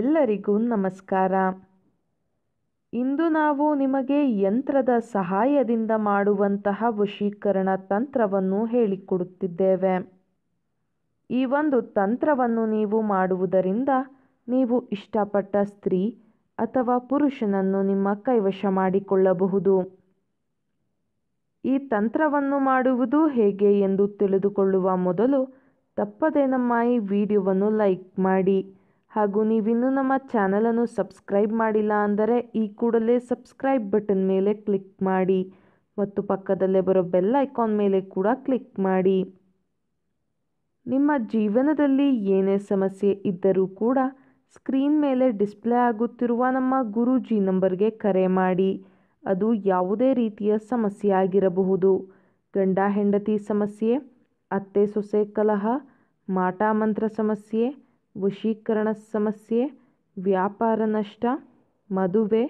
ಎಲ್ಲರಿಗೂ ನಮಸ್ಕಾರ ಇಂದು ನಾವು ನಿಮಗೆ ಯಂತ್ರದ ಸಹಾಯದಿಂದ ಮಾಡುವಂತಹ ವಶೀಕರಣ ತಂತ್ರವನ್ನು ಹೇಳಿಕೊಡುತ್ತಿದ್ದೇವೆ ಈ ಒಂದು ತಂತ್ರವನ್ನು ನೀವು ಮಾಡುವುದರಿಂದ ನೀವು ಇಷ್ಟಪಟ್ಟ ಸ್ತ್ರೀ ಅಥವಾ ಪುರುಷನನ್ನು ನಿಮ್ಮ ಕೈವಶ ಮಾಡಿಕೊಳ್ಳಬಹುದು ಈ ತಂತ್ರವನ್ನು ಮಾಡುವುದು ಹೇಗೆ ಎಂದು ತಿಳಿದುಕೊಳ್ಳುವ ಮೊದಲು ತಪ್ಪದೇ ನಮ್ಮ ಈ ವಿಡಿಯೋವನ್ನು ಲೈಕ್ ಮಾಡಿ ಹಾಗೂ ನೀವಿನ್ನೂ ನಮ್ಮ ಚಾನಲನ್ನು ಸಬ್ಸ್ಕ್ರೈಬ್ ಮಾಡಿಲ್ಲ ಅಂದರೆ ಈ ಕೂಡಲೇ ಸಬ್ಸ್ಕ್ರೈಬ್ ಬಟನ್ ಮೇಲೆ ಕ್ಲಿಕ್ ಮಾಡಿ ಮತ್ತು ಪಕ್ಕದಲ್ಲೇ ಬರೋ ಬೆಲ್ ಐಕಾನ್ ಮೇಲೆ ಕೂಡ ಕ್ಲಿಕ್ ಮಾಡಿ ನಿಮ್ಮ ಜೀವನದಲ್ಲಿ ಏನೇ ಸಮಸ್ಯೆ ಇದ್ದರೂ ಕೂಡ ಸ್ಕ್ರೀನ್ ಮೇಲೆ ಡಿಸ್ಪ್ಲೇ ಆಗುತ್ತಿರುವ ನಮ್ಮ ಗುರೂಜಿ ನಂಬರ್ಗೆ ಕರೆ ಮಾಡಿ ಅದು ಯಾವುದೇ ರೀತಿಯ ಸಮಸ್ಯೆ ಆಗಿರಬಹುದು ಗಂಡ ಹೆಂಡತಿ ಸಮಸ್ಯೆ ಅತ್ತೆ ಸೊಸೆ ಕಲಹ ಮಾಟ ಮಂತ್ರ ಸಮಸ್ಯೆ ವಶೀಕರಣ ಸಮಸ್ಯೆ ವ್ಯಾಪಾರ ನಷ್ಟ ಮದುವೆ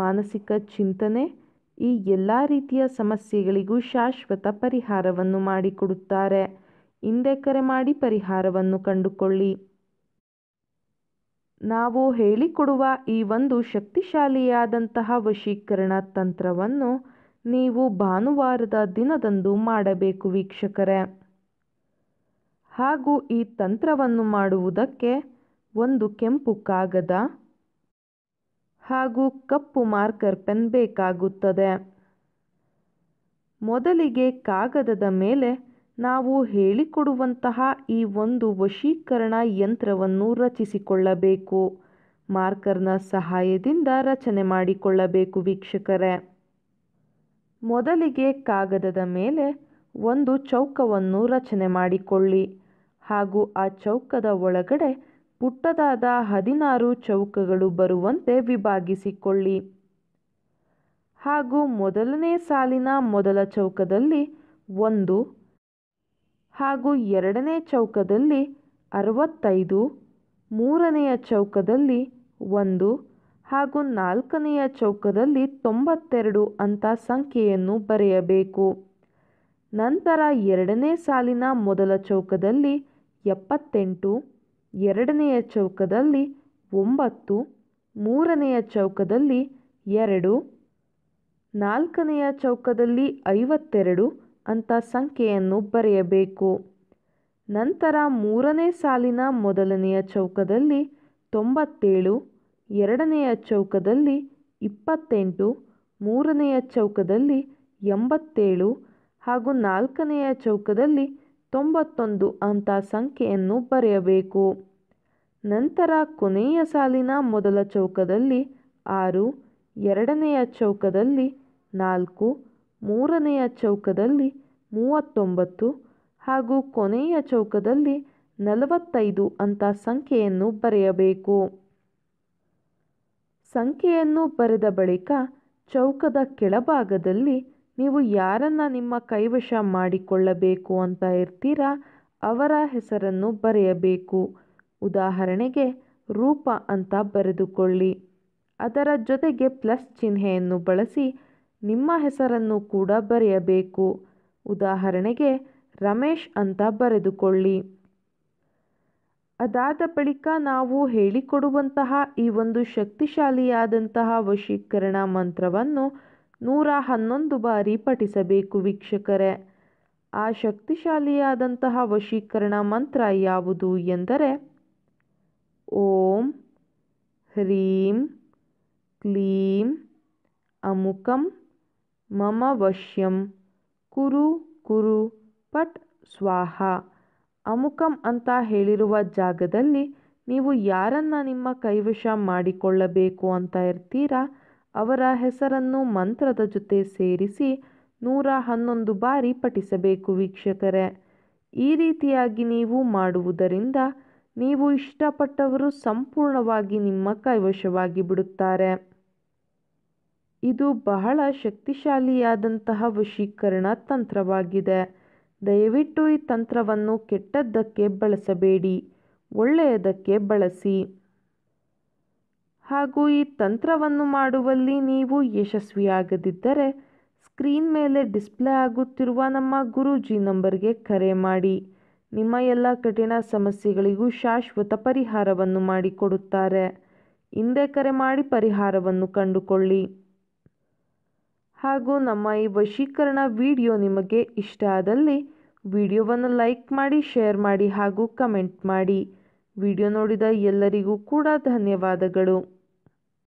ಮಾನಸಿಕ ಚಿಂತನೆ ಈ ಎಲ್ಲ ರೀತಿಯ ಸಮಸ್ಯೆಗಳಿಗೂ ಶಾಶ್ವತ ಪರಿಹಾರವನ್ನು ಮಾಡಿಕೊಡುತ್ತಾರೆ ಹಿಂದೆ ಕರೆ ಮಾಡಿ ಪರಿಹಾರವನ್ನು ಕಂಡುಕೊಳ್ಳಿ ನಾವು ಹೇಳಿಕೊಡುವ ಈ ಒಂದು ಶಕ್ತಿಶಾಲಿಯಾದಂತಹ ವಶೀಕರಣ ತಂತ್ರವನ್ನು ನೀವು ಭಾನುವಾರದ ದಿನದಂದು ಮಾಡಬೇಕು ವೀಕ್ಷಕರೇ ಹಾಗೂ ಈ ತಂತ್ರವನ್ನು ಮಾಡುವುದಕ್ಕೆ ಒಂದು ಕೆಂಪು ಕಾಗದ ಹಾಗೂ ಕಪ್ಪು ಮಾರ್ಕರ್ ಪೆನ್ ಬೇಕಾಗುತ್ತದೆ ಮೊದಲಿಗೆ ಕಾಗದದ ಮೇಲೆ ನಾವು ಹೇಳಿಕೊಡುವಂತಹ ಈ ಒಂದು ವಶೀಕರಣ ಯಂತ್ರವನ್ನು ರಚಿಸಿಕೊಳ್ಳಬೇಕು ಮಾರ್ಕರ್ನ ಸಹಾಯದಿಂದ ರಚನೆ ಮಾಡಿಕೊಳ್ಳಬೇಕು ವೀಕ್ಷಕರೇ ಮೊದಲಿಗೆ ಕಾಗದದ ಮೇಲೆ ಒಂದು ಚೌಕವನ್ನು ರಚನೆ ಮಾಡಿಕೊಳ್ಳಿ ಹಾಗೂ ಆ ಚೌಕದ ಒಳಗಡೆ ಪುಟ್ಟದಾದ ಹದಿನಾರು ಚೌಕಗಳು ಬರುವಂತೆ ವಿಭಾಗಿಸಿಕೊಳ್ಳಿ ಹಾಗೂ ಮೊದಲನೇ ಸಾಲಿನ ಮೊದಲ ಚೌಕದಲ್ಲಿ ಒಂದು ಹಾಗೂ ಎರಡನೇ ಚೌಕದಲ್ಲಿ ಅರವತ್ತೈದು ಮೂರನೆಯ ಚೌಕದಲ್ಲಿ ಒಂದು ಹಾಗೂ ನಾಲ್ಕನೆಯ ಚೌಕದಲ್ಲಿ ತೊಂಬತ್ತೆರಡು ಅಂತ ಸಂಖ್ಯೆಯನ್ನು ಬರೆಯಬೇಕು ನಂತರ ಎರಡನೇ ಸಾಲಿನ ಮೊದಲ ಚೌಕದಲ್ಲಿ ಎಪ್ಪತ್ತೆಂಟು ಎರಡನೆಯ ಚೌಕದಲ್ಲಿ ಒಂಬತ್ತು ಮೂರನೆಯ ಚೌಕದಲ್ಲಿ ಎರಡು ನಾಲ್ಕನೆಯ ಚೌಕದಲ್ಲಿ ಐವತ್ತೆರಡು ಅಂತ ಸಂಖ್ಯೆಯನ್ನು ಬರೆಯಬೇಕು ನಂತರ ಮೂರನೇ ಸಾಲಿನ ಮೊದಲನೆಯ ಚೌಕದಲ್ಲಿ ತೊಂಬತ್ತೇಳು ಎರಡನೆಯ ಚೌಕದಲ್ಲಿ ಇಪ್ಪತ್ತೆಂಟು ಮೂರನೆಯ ಚೌಕದಲ್ಲಿ ಎಂಬತ್ತೇಳು ಹಾಗೂ ನಾಲ್ಕನೆಯ ಚೌಕದಲ್ಲಿ ತೊಂಬತ್ತೊಂದು ಅಂತ ಸಂಖ್ಯೆಯನ್ನು ಬರೆಯಬೇಕು ನಂತರ ಕೊನೆಯ ಸಾಲಿನ ಮೊದಲ ಚೌಕದಲ್ಲಿ ಆರು ಎರಡನೆಯ ಚೌಕದಲ್ಲಿ ನಾಲ್ಕು ಮೂರನೆಯ ಚೌಕದಲ್ಲಿ ಮೂವತ್ತೊಂಬತ್ತು ಹಾಗೂ ಕೊನೆಯ ಚೌಕದಲ್ಲಿ ನಲವತ್ತೈದು ಅಂತ ಸಂಖ್ಯೆಯನ್ನು ಬರೆಯಬೇಕು ಸಂಖ್ಯೆಯನ್ನು ಬರೆದ ಬಳಿಕ ಚೌಕದ ಕೆಳಭಾಗದಲ್ಲಿ ನೀವು ಯಾರನ್ನು ನಿಮ್ಮ ಕೈವಶ ಮಾಡಿಕೊಳ್ಳಬೇಕು ಅಂತ ಇರ್ತೀರಾ ಅವರ ಹೆಸರನ್ನು ಬರೆಯಬೇಕು ಉದಾಹರಣೆಗೆ ರೂಪ ಅಂತ ಬರೆದುಕೊಳ್ಳಿ ಅದರ ಜೊತೆಗೆ ಪ್ಲಸ್ ಚಿಹ್ನೆಯನ್ನು ಬಳಸಿ ನಿಮ್ಮ ಹೆಸರನ್ನು ಕೂಡ ಬರೆಯಬೇಕು ಉದಾಹರಣೆಗೆ ರಮೇಶ್ ಅಂತ ಬರೆದುಕೊಳ್ಳಿ ಅದಾದ ಬಳಿಕ ನಾವು ಹೇಳಿಕೊಡುವಂತಹ ಈ ಒಂದು ಶಕ್ತಿಶಾಲಿಯಾದಂತಹ ವಶೀಕರಣ ಮಂತ್ರವನ್ನು ನೂರ ಹನ್ನೊಂದು ಬಾರಿ ಪಠಿಸಬೇಕು ವೀಕ್ಷಕರೇ ಆ ಶಕ್ತಿಶಾಲಿಯಾದಂತಹ ವಶೀಕರಣ ಮಂತ್ರ ಯಾವುದು ಎಂದರೆ ಓಂ ಹ್ರೀಂ ಕ್ಲೀಂ ಅಮುಕಂ ಮಮ ವಶ್ಯಂ ಕುರು ಕುರು ಪಟ್ ಸ್ವಾಹ ಅಮುಕಂ ಅಂತ ಹೇಳಿರುವ ಜಾಗದಲ್ಲಿ ನೀವು ಯಾರನ್ನು ನಿಮ್ಮ ಕೈವಶ ಮಾಡಿಕೊಳ್ಳಬೇಕು ಅಂತ ಇರ್ತೀರಾ ಅವರ ಹೆಸರನ್ನು ಮಂತ್ರದ ಜೊತೆ ಸೇರಿಸಿ ನೂರ ಹನ್ನೊಂದು ಬಾರಿ ಪಠಿಸಬೇಕು ವೀಕ್ಷಕರೇ ಈ ರೀತಿಯಾಗಿ ನೀವು ಮಾಡುವುದರಿಂದ ನೀವು ಇಷ್ಟಪಟ್ಟವರು ಸಂಪೂರ್ಣವಾಗಿ ನಿಮ್ಮ ಕೈವಶವಾಗಿ ಬಿಡುತ್ತಾರೆ ಇದು ಬಹಳ ಶಕ್ತಿಶಾಲಿಯಾದಂತಹ ವಶೀಕರಣ ತಂತ್ರವಾಗಿದೆ ದಯವಿಟ್ಟು ಈ ತಂತ್ರವನ್ನು ಕೆಟ್ಟದ್ದಕ್ಕೆ ಬಳಸಬೇಡಿ ಒಳ್ಳೆಯದಕ್ಕೆ ಬಳಸಿ ಹಾಗೂ ಈ ತಂತ್ರವನ್ನು ಮಾಡುವಲ್ಲಿ ನೀವು ಯಶಸ್ವಿಯಾಗದಿದ್ದರೆ ಸ್ಕ್ರೀನ್ ಮೇಲೆ ಡಿಸ್ಪ್ಲೇ ಆಗುತ್ತಿರುವ ನಮ್ಮ ಗುರೂಜಿ ನಂಬರ್ಗೆ ಕರೆ ಮಾಡಿ ನಿಮ್ಮ ಎಲ್ಲ ಕಠಿಣ ಸಮಸ್ಯೆಗಳಿಗೂ ಶಾಶ್ವತ ಪರಿಹಾರವನ್ನು ಮಾಡಿಕೊಡುತ್ತಾರೆ ಹಿಂದೆ ಕರೆ ಮಾಡಿ ಪರಿಹಾರವನ್ನು ಕಂಡುಕೊಳ್ಳಿ ಹಾಗೂ ನಮ್ಮ ಈ ವಶೀಕರಣ ವಿಡಿಯೋ ನಿಮಗೆ ಇಷ್ಟ ಆದಲ್ಲಿ ವಿಡಿಯೋವನ್ನು ಲೈಕ್ ಮಾಡಿ ಶೇರ್ ಮಾಡಿ ಹಾಗೂ ಕಮೆಂಟ್ ಮಾಡಿ ವಿಡಿಯೋ ನೋಡಿದ ಎಲ್ಲರಿಗೂ ಕೂಡ ಧನ್ಯವಾದಗಳು